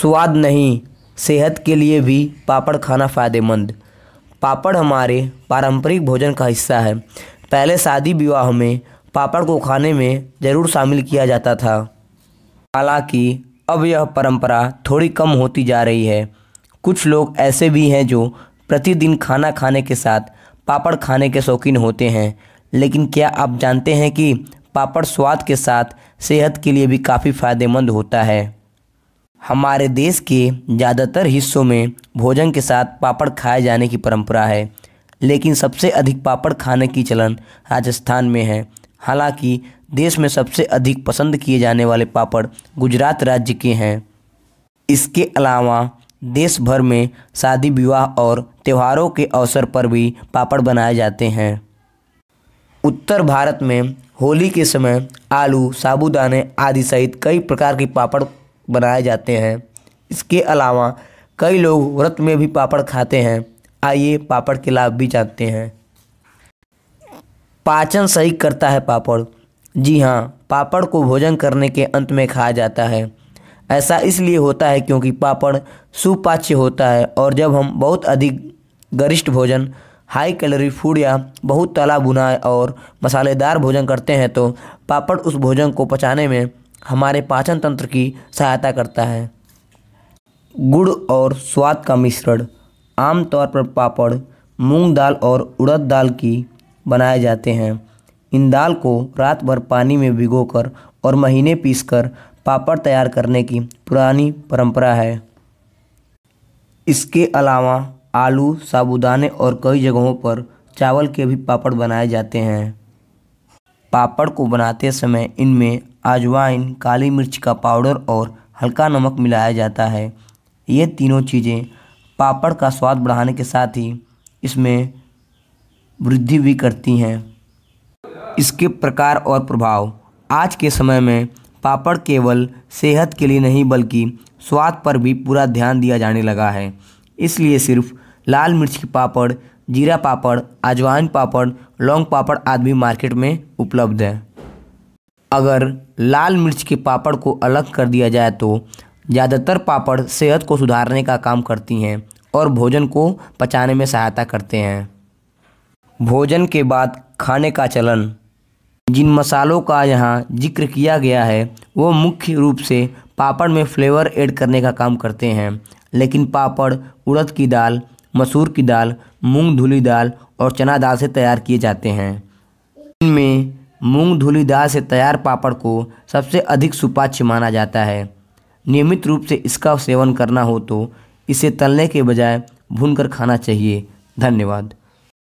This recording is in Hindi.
स्वाद नहीं सेहत के लिए भी पापड़ खाना फ़ायदेमंद पापड़ हमारे पारंपरिक भोजन का हिस्सा है पहले शादी विवाह में पापड़ को खाने में ज़रूर शामिल किया जाता था हालांकि अब यह परंपरा थोड़ी कम होती जा रही है कुछ लोग ऐसे भी हैं जो प्रतिदिन खाना खाने के साथ पापड़ खाने के शौकीन होते हैं लेकिन क्या आप जानते हैं कि पापड़ स्वाद के साथ सेहत के लिए भी काफ़ी फ़ायदेमंद होता है हमारे देश के ज़्यादातर हिस्सों में भोजन के साथ पापड़ खाए जाने की परंपरा है लेकिन सबसे अधिक पापड़ खाने की चलन राजस्थान में है हालांकि देश में सबसे अधिक पसंद किए जाने वाले पापड़ गुजरात राज्य के हैं इसके अलावा देश भर में शादी विवाह और त्योहारों के अवसर पर भी पापड़ बनाए जाते हैं उत्तर भारत में होली के समय आलू साबूदाने आदि सहित कई प्रकार के पापड़ बनाए जाते हैं इसके अलावा कई लोग व्रत में भी पापड़ खाते हैं आइए पापड़ के लाभ भी जानते हैं पाचन सही करता है पापड़ जी हाँ पापड़ को भोजन करने के अंत में खाया जाता है ऐसा इसलिए होता है क्योंकि पापड़ सुपाच्य होता है और जब हम बहुत अधिक गरिष्ठ भोजन हाई कैलोरी फूड या बहुत तला बुनाए और मसालेदार भोजन करते हैं तो पापड़ उस भोजन को पचाने में हमारे पाचन तंत्र की सहायता करता है गुड़ और स्वाद का मिश्रण आमतौर पर पापड़ मूंग दाल और उड़द दाल की बनाए जाते हैं इन दाल को रात भर पानी में भिगोकर और महीने पीसकर पापड़ तैयार करने की पुरानी परंपरा है इसके अलावा आलू साबुदाने और कई जगहों पर चावल के भी पापड़ बनाए जाते हैं पापड़ को बनाते समय इनमें अजवाइन काली मिर्च का पाउडर और हल्का नमक मिलाया जाता है ये तीनों चीज़ें पापड़ का स्वाद बढ़ाने के साथ ही इसमें वृद्धि भी करती हैं इसके प्रकार और प्रभाव आज के समय में पापड़ केवल सेहत के लिए नहीं बल्कि स्वाद पर भी पूरा ध्यान दिया जाने लगा है इसलिए सिर्फ लाल मिर्च की पापड़ जीरा पापड़ अजवाइन पापड़ लौंग पापड़ आदि मार्केट में उपलब्ध है अगर लाल मिर्च के पापड़ को अलग कर दिया जाए तो ज़्यादातर पापड़ सेहत को सुधारने का काम करती हैं और भोजन को पचाने में सहायता करते हैं भोजन के बाद खाने का चलन जिन मसालों का यहाँ जिक्र किया गया है वो मुख्य रूप से पापड़ में फ्लेवर ऐड करने का काम करते हैं लेकिन पापड़ उड़द की दाल मसूर की दाल मूंग धुली दाल और चना दाल से तैयार किए जाते हैं इनमें मूंग धुली दाल से तैयार पापड़ को सबसे अधिक सुपाच्य माना जाता है नियमित रूप से इसका सेवन करना हो तो इसे तलने के बजाय भूनकर खाना चाहिए धन्यवाद